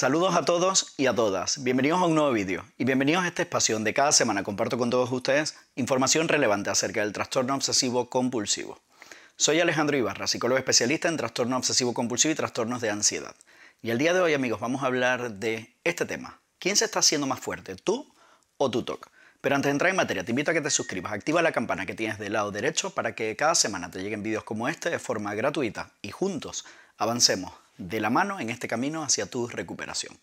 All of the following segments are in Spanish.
Saludos a todos y a todas, bienvenidos a un nuevo vídeo y bienvenidos a este espacio donde cada semana comparto con todos ustedes información relevante acerca del trastorno obsesivo compulsivo. Soy Alejandro Ibarra, psicólogo especialista en trastorno obsesivo compulsivo y trastornos de ansiedad. Y el día de hoy amigos vamos a hablar de este tema. ¿Quién se está haciendo más fuerte, tú o tu TOC? Pero antes de entrar en materia, te invito a que te suscribas, activa la campana que tienes del lado derecho para que cada semana te lleguen vídeos como este de forma gratuita y juntos avancemos de la mano en este camino hacia tu recuperación.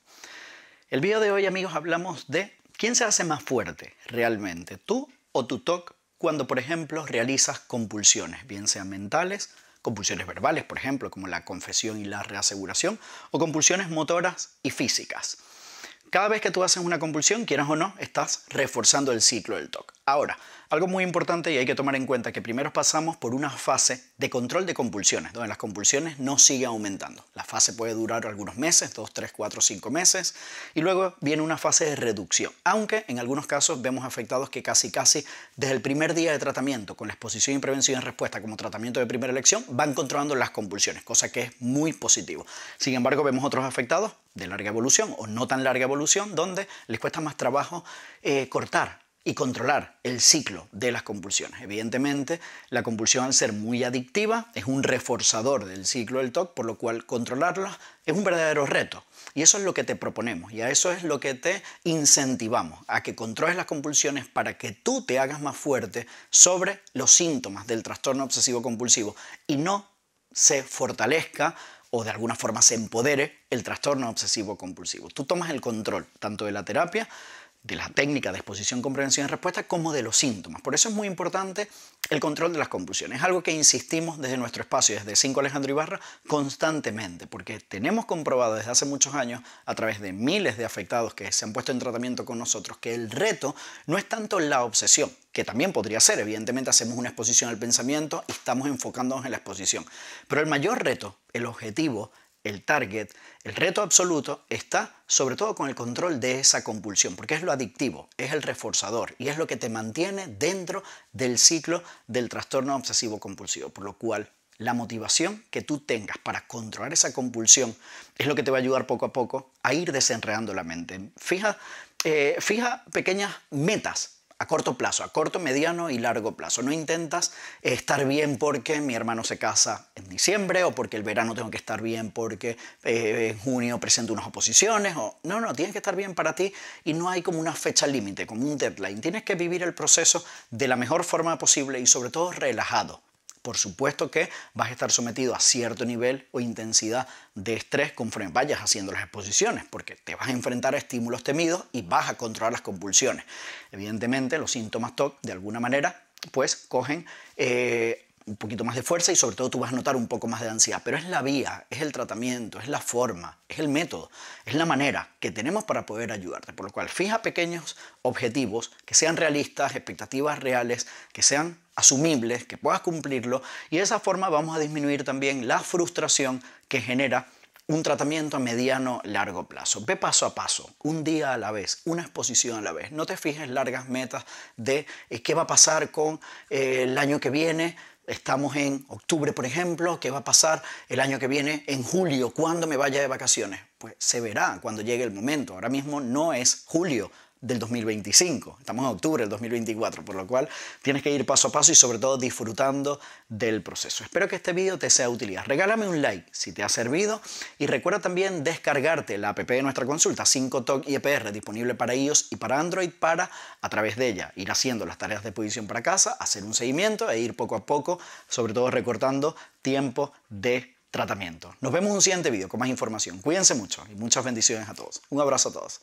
El video de hoy, amigos, hablamos de quién se hace más fuerte realmente, tú o tu TOC, cuando, por ejemplo, realizas compulsiones, bien sean mentales, compulsiones verbales, por ejemplo, como la confesión y la reaseguración, o compulsiones motoras y físicas. Cada vez que tú haces una compulsión, quieras o no, estás reforzando el ciclo del TOC. Ahora, algo muy importante y hay que tomar en cuenta que primero pasamos por una fase de control de compulsiones, donde las compulsiones no siguen aumentando. La fase puede durar algunos meses, 2, 3, 4, 5 meses, y luego viene una fase de reducción, aunque en algunos casos vemos afectados que casi casi desde el primer día de tratamiento, con la exposición y prevención en respuesta como tratamiento de primera elección, van controlando las compulsiones, cosa que es muy positivo. Sin embargo, vemos otros afectados de larga evolución o no tan larga evolución, donde les cuesta más trabajo eh, cortar y controlar el ciclo de las compulsiones. Evidentemente, la compulsión al ser muy adictiva es un reforzador del ciclo del TOC, por lo cual controlarla es un verdadero reto. Y eso es lo que te proponemos y a eso es lo que te incentivamos, a que controles las compulsiones para que tú te hagas más fuerte sobre los síntomas del trastorno obsesivo compulsivo y no se fortalezca o de alguna forma se empodere el trastorno obsesivo compulsivo. Tú tomas el control tanto de la terapia de la técnica de exposición, comprensión y respuesta como de los síntomas. Por eso es muy importante el control de las compulsiones. Es algo que insistimos desde nuestro espacio, desde 5 Alejandro Ibarra, constantemente, porque tenemos comprobado desde hace muchos años, a través de miles de afectados que se han puesto en tratamiento con nosotros, que el reto no es tanto la obsesión, que también podría ser, evidentemente hacemos una exposición al pensamiento y estamos enfocándonos en la exposición, pero el mayor reto, el objetivo, el target, el reto absoluto está sobre todo con el control de esa compulsión, porque es lo adictivo, es el reforzador y es lo que te mantiene dentro del ciclo del trastorno obsesivo compulsivo, por lo cual la motivación que tú tengas para controlar esa compulsión es lo que te va a ayudar poco a poco a ir desenredando la mente. Fija, eh, fija pequeñas metas a corto plazo, a corto, mediano y largo plazo. No intentas estar bien porque mi hermano se casa diciembre o porque el verano tengo que estar bien porque eh, en junio presento unas oposiciones. O... No, no, tienes que estar bien para ti y no hay como una fecha límite, como un deadline. Tienes que vivir el proceso de la mejor forma posible y sobre todo relajado. Por supuesto que vas a estar sometido a cierto nivel o intensidad de estrés conforme vayas haciendo las exposiciones, porque te vas a enfrentar a estímulos temidos y vas a controlar las compulsiones. Evidentemente, los síntomas TOC de alguna manera pues cogen eh, un poquito más de fuerza y sobre todo tú vas a notar un poco más de ansiedad. Pero es la vía, es el tratamiento, es la forma, es el método, es la manera que tenemos para poder ayudarte. Por lo cual, fija pequeños objetivos que sean realistas, expectativas reales, que sean asumibles, que puedas cumplirlo y de esa forma vamos a disminuir también la frustración que genera un tratamiento a mediano largo plazo. Ve paso a paso, un día a la vez, una exposición a la vez. No te fijes largas metas de eh, qué va a pasar con eh, el año que viene Estamos en octubre, por ejemplo, ¿qué va a pasar el año que viene en julio? ¿Cuándo me vaya de vacaciones? Pues se verá cuando llegue el momento. Ahora mismo no es julio, del 2025. Estamos en octubre del 2024, por lo cual tienes que ir paso a paso y sobre todo disfrutando del proceso. Espero que este vídeo te sea de utilidad. Regálame un like si te ha servido y recuerda también descargarte la app de nuestra consulta 5TOC EPR disponible para iOS y para Android para a través de ella ir haciendo las tareas de posición para casa, hacer un seguimiento e ir poco a poco, sobre todo recortando tiempo de tratamiento. Nos vemos en un siguiente vídeo con más información. Cuídense mucho y muchas bendiciones a todos. Un abrazo a todos.